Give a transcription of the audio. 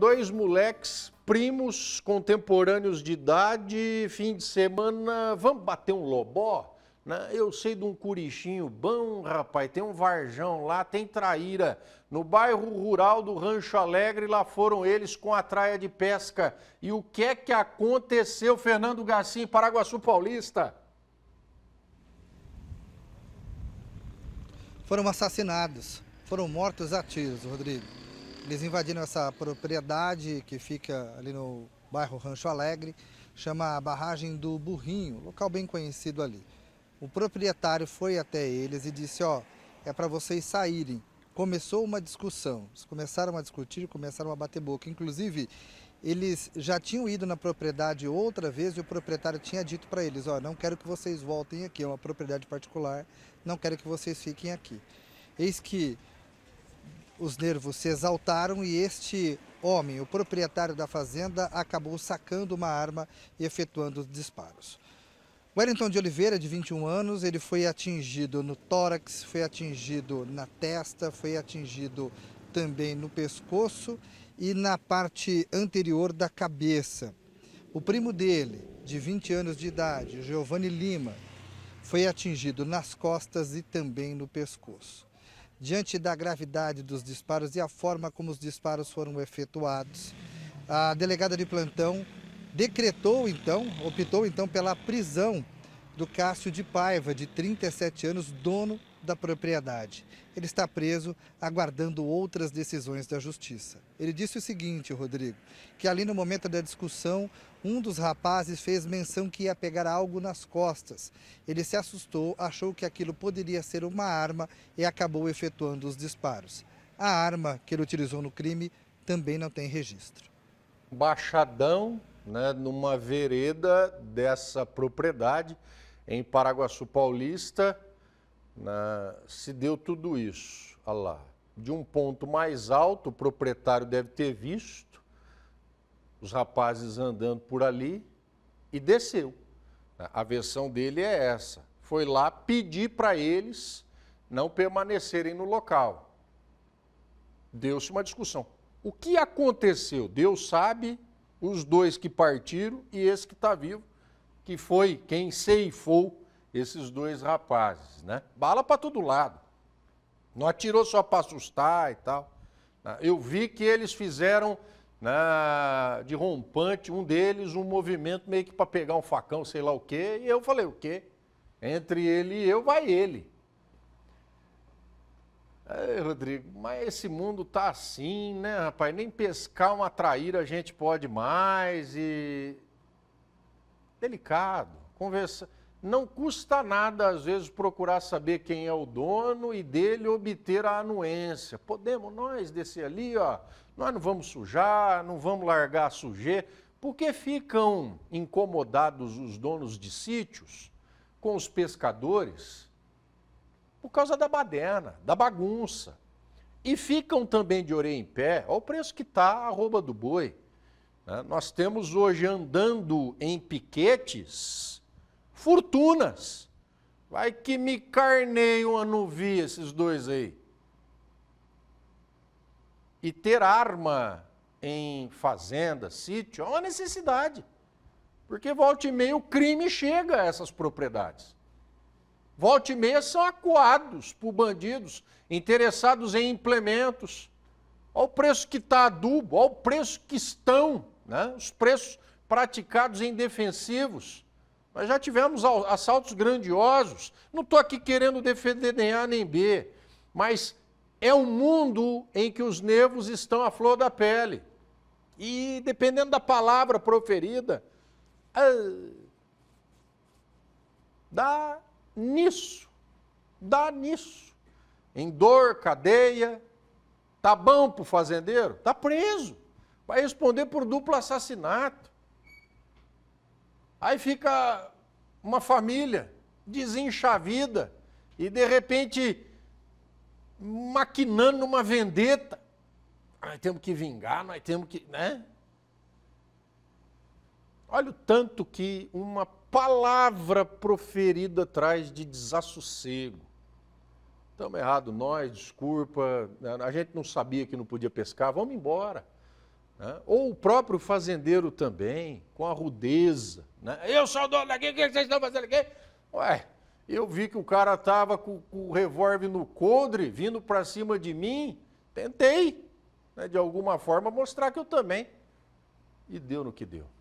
dois moleques, primos, contemporâneos de idade, fim de semana, vamos bater um lobó? Né? Eu sei de um curichinho bom, rapaz, tem um varjão lá, tem traíra. No bairro rural do Rancho Alegre, lá foram eles com a traia de pesca. E o que é que aconteceu, Fernando Garcia, em Paraguaçu Paulista? Foram assassinados, foram mortos a tiros, Rodrigo. Eles invadiram essa propriedade que fica ali no bairro Rancho Alegre, chama a barragem do Burrinho, local bem conhecido ali. O proprietário foi até eles e disse: "Ó, é para vocês saírem". Começou uma discussão. Eles começaram a discutir, começaram a bater boca. Inclusive, eles já tinham ido na propriedade outra vez e o proprietário tinha dito para eles: "Ó, não quero que vocês voltem aqui, é uma propriedade particular, não quero que vocês fiquem aqui". Eis que os nervos se exaltaram e este homem, o proprietário da fazenda, acabou sacando uma arma e efetuando os disparos. Wellington de Oliveira, de 21 anos, ele foi atingido no tórax, foi atingido na testa, foi atingido também no pescoço e na parte anterior da cabeça. O primo dele, de 20 anos de idade, Giovanni Lima, foi atingido nas costas e também no pescoço diante da gravidade dos disparos e a forma como os disparos foram efetuados. A delegada de plantão decretou então, optou então pela prisão do Cássio de Paiva, de 37 anos, dono da propriedade. Ele está preso, aguardando outras decisões da justiça. Ele disse o seguinte, Rodrigo, que ali no momento da discussão, um dos rapazes fez menção que ia pegar algo nas costas. Ele se assustou, achou que aquilo poderia ser uma arma e acabou efetuando os disparos. A arma que ele utilizou no crime também não tem registro. Baixadão, né, numa vereda dessa propriedade em Paraguaçu Paulista, né, se deu tudo isso. Olha lá. De um ponto mais alto, o proprietário deve ter visto os rapazes andando por ali e desceu. A versão dele é essa. Foi lá pedir para eles não permanecerem no local. Deu-se uma discussão. O que aconteceu? Deus sabe, os dois que partiram e esse que está vivo, que foi quem ceifou esses dois rapazes, né? Bala para todo lado. Não atirou só para assustar e tal. Ah, eu vi que eles fizeram na, né, de rompante, um deles, um movimento meio que para pegar um facão, sei lá o quê, e eu falei, o quê? Entre ele e eu, vai ele. Rodrigo, mas esse mundo tá assim, né, rapaz? Nem pescar uma traíra a gente pode mais e... Delicado, conversa... Não custa nada, às vezes, procurar saber quem é o dono e dele obter a anuência. Podemos nós descer ali, ó, nós não vamos sujar, não vamos largar a sujeira. Por que ficam incomodados os donos de sítios com os pescadores? Por causa da baderna, da bagunça. E ficam também de orelha em pé, olha o preço que está a rouba do boi. Né? Nós temos hoje andando em piquetes fortunas. Vai que me carneiam a nuvia esses dois aí. E ter arma em fazenda, sítio, é uma necessidade. Porque volta e meia o crime chega a essas propriedades. Volta e meia são acuados por bandidos interessados em implementos. Olha o preço que está adubo, olha o preço que estão, né? os preços praticados em defensivos. Mas já tivemos assaltos grandiosos. Não estou aqui querendo defender nem A nem B, mas é um mundo em que os nervos estão à flor da pele. E dependendo da palavra proferida, ah, dá nisso, dá nisso. Em dor, cadeia, tá bom para o fazendeiro? Tá preso. Vai responder por duplo assassinato. Aí fica uma família desenchavida e de repente maquinando uma vendeta. Nós temos que vingar, nós temos que, né? Olha o tanto que uma palavra proferida traz de desassossego. Estamos errado nós, desculpa, né? a gente não sabia que não podia pescar, vamos embora. Né? Ou o próprio fazendeiro também, com a rudeza. Né? Eu sou o dono daqui, o que vocês estão fazendo aqui? Ué, eu vi que o cara estava com, com, o revólver no coldre, vindo para cima de mim. Tentei, né, de alguma forma, mostrar que eu também. E deu no que deu.